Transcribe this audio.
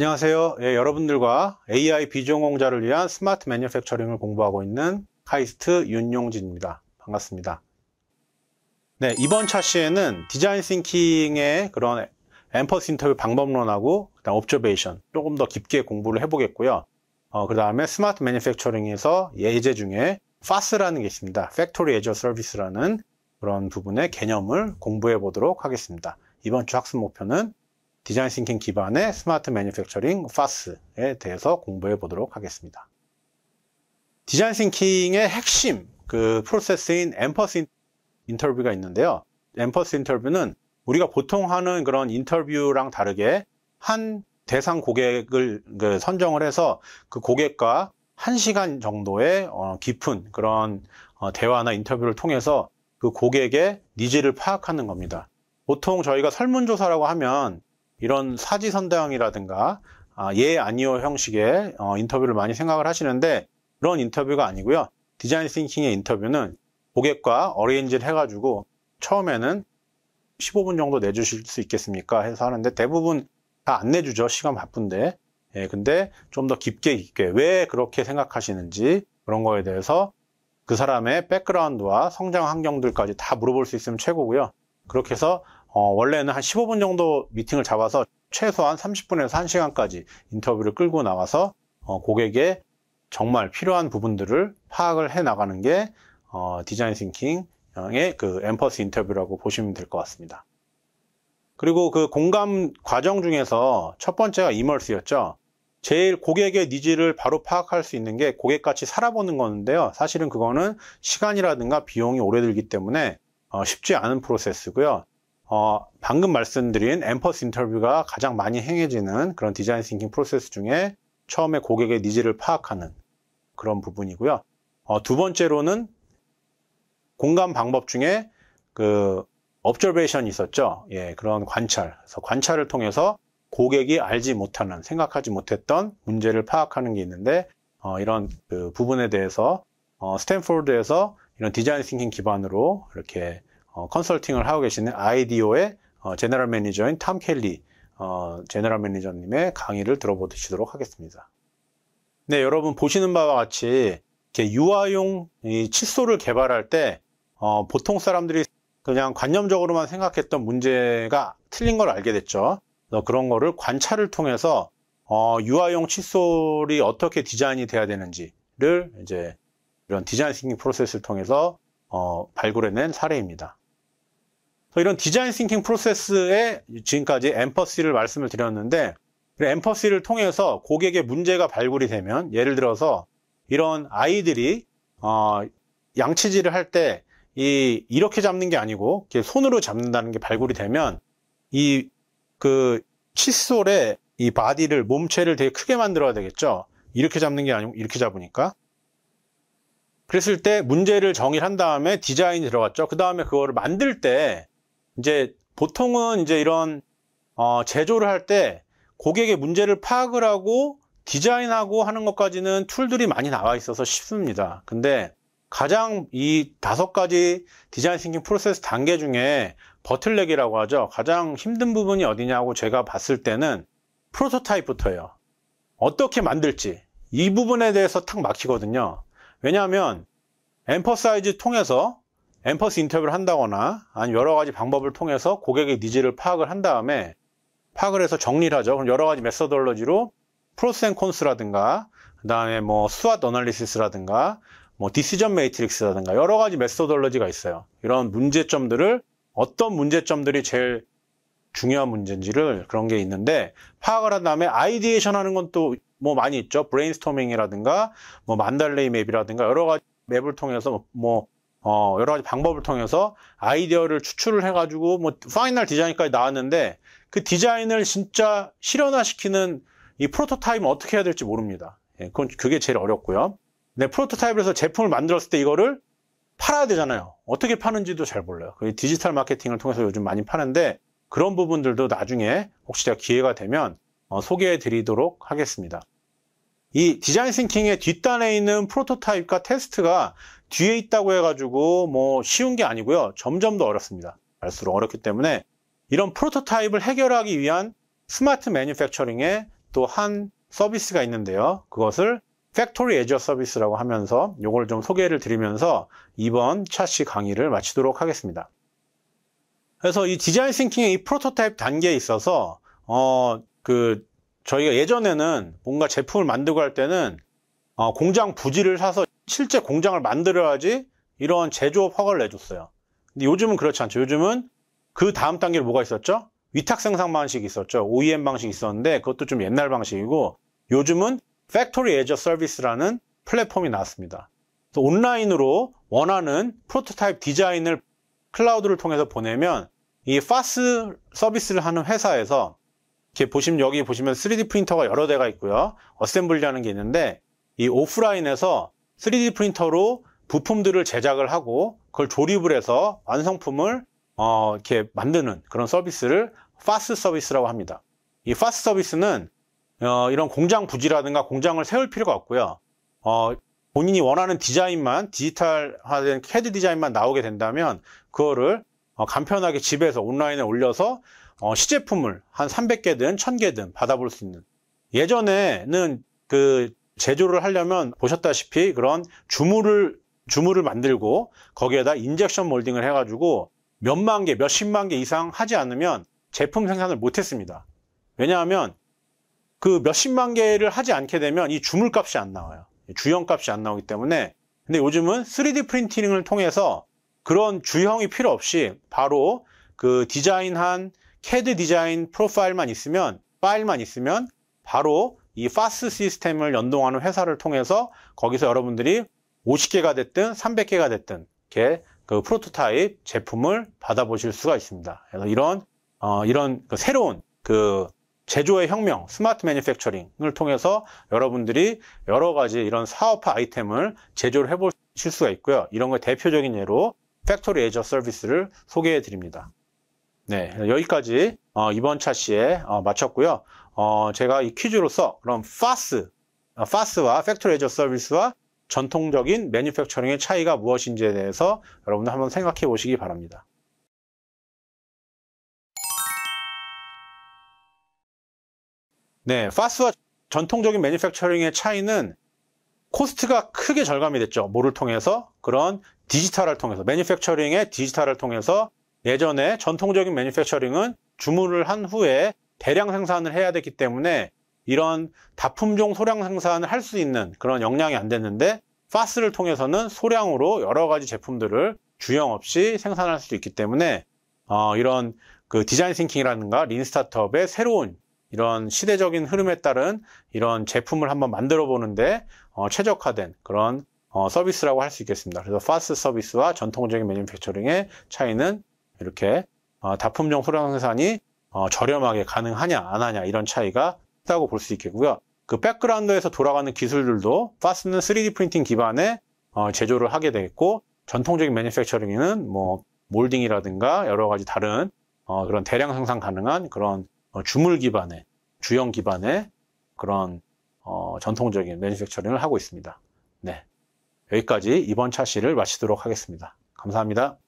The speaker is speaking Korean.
안녕하세요. 예, 여러분들과 AI 비전공자를 위한 스마트 매뉴팩처링을 공부하고 있는 카이스트 윤용진입니다. 반갑습니다. 네, 이번 차시에는 디자인 씽킹의 그런 앰퍼스 인터뷰 방법론하고 그다음 옵저베이션 조금 더 깊게 공부를 해보겠고요. 어, 그 다음에 스마트 매뉴팩처링에서 예제 중에 FAS라는 게 있습니다. Factory Azure Service라는 그런 부분의 개념을 공부해 보도록 하겠습니다. 이번 주 학습 목표는 디자인 싱킹 기반의 스마트 매뉴팩처링 파스에 대해서 공부해 보도록 하겠습니다. 디자인 싱킹의 핵심 그 프로세스인 엠퍼스 인터뷰가 있는데요. 엠퍼스 인터뷰는 우리가 보통 하는 그런 인터뷰랑 다르게 한 대상 고객을 그 선정을 해서 그 고객과 한시간 정도의 어 깊은 그런 어 대화나 인터뷰를 통해서 그 고객의 니즈를 파악하는 겁니다. 보통 저희가 설문조사라고 하면 이런 사지선다형이라든가 아, 예아니오 형식의 어, 인터뷰를 많이 생각을 하시는데 그런 인터뷰가 아니고요. 디자인 싱킹의 인터뷰는 고객과 어레인지를 해가지고 처음에는 15분 정도 내주실 수 있겠습니까 해서 하는데 대부분 다 안 내주죠 시간 바쁜데 예, 근데 좀 더 깊게 깊게 왜 그렇게 생각하시는지 그런 거에 대해서 그 사람의 백그라운드와 성장 환경들까지 다 물어볼 수 있으면 최고고요 그렇게 해서 어, 원래는 한 15분 정도 미팅을 잡아서 최소한 30분에서 1시간까지 인터뷰를 끌고 나가서 어, 고객의 정말 필요한 부분들을 파악을 해 나가는 게 어, 디자인 싱킹의 그 엠퍼스 인터뷰라고 보시면 될 것 같습니다. 그리고 그 공감 과정 중에서 첫 번째가 이멀스였죠. 제일 고객의 니즈를 바로 파악할 수 있는 게 고객같이 살아보는 건데요. 사실은 그거는 시간이라든가 비용이 오래 들기 때문에 어, 쉽지 않은 프로세스고요. 어, 방금 말씀드린 엠퍼스 인터뷰가 가장 많이 행해지는 그런 디자인 싱킹 프로세스 중에 처음에 고객의 니즈를 파악하는 그런 부분이고요. 어, 두 번째로는 공감 방법 중에 그 업저베이션이 있었죠. 예, 그런 관찰. 그래서 관찰을 통해서 고객이 알지 못하는, 생각하지 못했던 문제를 파악하는 게 있는데 어, 이런 그 부분에 대해서 어, 스탠포드에서 이런 디자인 싱킹 기반으로 이렇게 어, 컨설팅을 하고 계시는 아이디오의 어, 제너럴 매니저인 탐 켈리 어, 제너럴 매니저님의 강의를 들어보시도록 하겠습니다. 네, 여러분 보시는 바와 같이 이렇게 유아용 칫솔을 개발할 때 어, 보통 사람들이 그냥 관념적으로만 생각했던 문제가 틀린 걸 알게 됐죠. 그런 거를 관찰을 통해서 어, 유아용 칫솔이 어떻게 디자인이 돼야 되는지를 이제 이런 디자인 싱킹 프로세스를 통해서 어, 발굴해낸 사례입니다. 이런 디자인 씽킹 프로세스에 지금까지 엠퍼시를 말씀을 드렸는데 엠퍼시를 통해서 고객의 문제가 발굴이 되면 예를 들어서 이런 아이들이 어, 양치질을 할 때이렇게 잡는 게 아니고 손으로 잡는다는 게 발굴이 되면 이 그 칫솔에 이 바디를 몸체를 되게 크게 만들어야 되겠죠. 이렇게 잡는 게 아니고 이렇게 잡으니까 그랬을 때 문제를 정의한 를 다음에 디자인이 들어갔죠. 그 다음에 그거를 만들 때 이제 보통은 이제 이런 어, 제조를 할 때 고객의 문제를 파악을 하고 디자인하고 하는 것까지는 툴들이 많이 나와 있어서 쉽습니다. 근데 가장 이 다섯 가지 디자인 싱킹 프로세스 단계 중에 버틀렉이라고 하죠. 가장 힘든 부분이 어디냐고 제가 봤을 때는 프로토타입부터예요. 어떻게 만들지 이 부분에 대해서 탁 막히거든요. 왜냐하면 앰퍼사이즈 통해서 엠퍼스 인터뷰를 한다거나 아니 여러 가지 방법을 통해서 고객의 니즈를 파악을 한 다음에 파악을 해서 정리를 하죠. 그럼 여러 가지 메서돌러지로 프로스 앤 콘스라든가 그다음에 뭐 스왓 어널리시스라든가 뭐 디시전 매트릭스라든가 여러 가지 메서돌러지가 있어요. 이런 문제점들을 어떤 문제점들이 제일 중요한 문제인지를 그런 게 있는데 파악을 한 다음에 아이디에이션 하는 건 또 뭐 많이 있죠. 브레인스토밍이라든가 뭐 만달레이 맵이라든가 여러 가지 맵을 통해서 뭐 어, 여러 가지 방법을 통해서 아이디어를 추출을 해가지고 뭐 파이널 디자인까지 나왔는데 그 디자인을 진짜 실현화시키는 이 프로토타입은 어떻게 해야 될지 모릅니다. 예, 그건 그게 제일 어렵고요. 네, 프로토타입에서 제품을 만들었을 때 이거를 팔아야 되잖아요. 어떻게 파는지도 잘 몰라요. 그 디지털 마케팅을 통해서 요즘 많이 파는데 그런 부분들도 나중에 혹시 제가 기회가 되면 어, 소개해 드리도록 하겠습니다. 이 디자인 씽킹의 뒷단에 있는 프로토타입과 테스트가 뒤에 있다고 해가지고 뭐 쉬운 게 아니고요. 점점 더 어렵습니다. 갈수록 어렵기 때문에 이런 프로토타입을 해결하기 위한 스마트 매뉴팩처링의 또 한 서비스가 있는데요. 그것을 팩토리 에저 서비스라고 하면서 이걸 좀 소개를 드리면서 이번 차시 강의를 마치도록 하겠습니다. 그래서 이 디자인 씽킹의이 프로토타입 단계에 있어서 어, 그 저희가 예전에는 뭔가 제품을 만들고 할 때는 어, 공장 부지를 사서 실제 공장을 만들어야지 이런 제조업 허가를 내줬어요. 근데 요즘은 그렇지 않죠. 요즘은 그 다음 단계로 뭐가 있었죠? 위탁 생산 방식이 있었죠. OEM 방식이 있었는데 그것도 좀 옛날 방식이고 요즘은 Factory as a Service라는 플랫폼이 나왔습니다. 온라인으로 원하는 프로토타입 디자인을 클라우드를 통해서 보내면 이 파스 서비스를 하는 회사에서 이렇게 보시면 여기 보시면 3D 프린터가 여러 대가 있고요. 어셈블리라는 게 있는데 이 오프라인에서 3D 프린터로 부품들을 제작을 하고 그걸 조립을 해서 완성품을 어 이렇게 만드는 그런 서비스를 파스 서비스라고 합니다. 이 파스 서비스는 어 이런 공장 부지라든가 공장을 세울 필요가 없고요. 어 본인이 원하는 디자인만 디지털화된 캐드 디자인만 나오게 된다면 그거를 어, 간편하게 집에서 온라인에 올려서 어, 시제품을 한 300개든 1000개든 받아볼 수 있는 예전에는 그 제조를 하려면 보셨다시피 그런 주물을 주물을 만들고 거기에다 인젝션 몰딩을 해가지고 몇만 개, 몇십만 개 이상 하지 않으면 제품 생산을 못했습니다. 왜냐하면 그 몇십만 개를 하지 않게 되면 이 주물 값이 안 나와요. 주형 값이 안 나오기 때문에 근데 요즘은 3D 프린팅을 통해서 그런 주형이 필요 없이 바로 그 디자인한 CAD 디자인 프로파일만 있으면 파일만 있으면 바로 이 파스 시스템을 연동하는 회사를 통해서 거기서 여러분들이 50개가 됐든 300개가 됐든 이렇게 그 프로토타입 제품을 받아보실 수가 있습니다. 그래서 이런 어, 이런 그 새로운 그 제조의 혁명, 스마트 매니팩처링을 통해서 여러분들이 여러 가지 이런 사업화 아이템을 제조를 해보실 수가 있고요. 이런 거 대표적인 예로 팩토리 에저 서비스를 소개해 드립니다. 네, 여기까지 어, 이번 차시에 어, 마쳤고요. 어, 제가 이 퀴즈로서 그럼 파스, 어, 파스와 팩토리 에저 서비스와 전통적인 매뉴팩처링의 차이가 무엇인지에 대해서 여러분들 한번 생각해 보시기 바랍니다. 네, 파스와 전통적인 매니팩처링의 차이는 코스트가 크게 절감이 됐죠. 뭐를 통해서? 그런 디지털을 통해서, 매니팩처링의 디지털을 통해서 예전에 전통적인 매뉴팩처링은 주문을 한 후에 대량 생산을 해야 되기 때문에 이런 다품종 소량 생산을 할 수 있는 그런 역량이 안 됐는데 파스를 통해서는 소량으로 여러 가지 제품들을 주형 없이 생산할 수 있기 때문에 어, 이런 그 디자인 싱킹이라든가 린 스타트업의 새로운 이런 시대적인 흐름에 따른 이런 제품을 한번 만들어 보는데 어, 최적화된 그런 어, 서비스라고 할 수 있겠습니다. 그래서 파스 서비스와 전통적인 매뉴팩처링의 차이는 이렇게 어, 다품종 후량생산이 어, 저렴하게 가능하냐 안 하냐 이런 차이가 있다고 볼 수 있겠고요. 그 백그라운드에서 돌아가는 기술들도 파스는 3D 프린팅 기반의 어, 제조를 하게 되겠고 전통적인 매니팩처링에는 뭐 몰딩이라든가 여러 가지 다른 그런 대량 생산 가능한 그런 주물 기반의 주형 기반의 그런 전통적인 매니팩처링을 하고 있습니다. 네. 여기까지 이번 차시를 마치도록 하겠습니다. 감사합니다.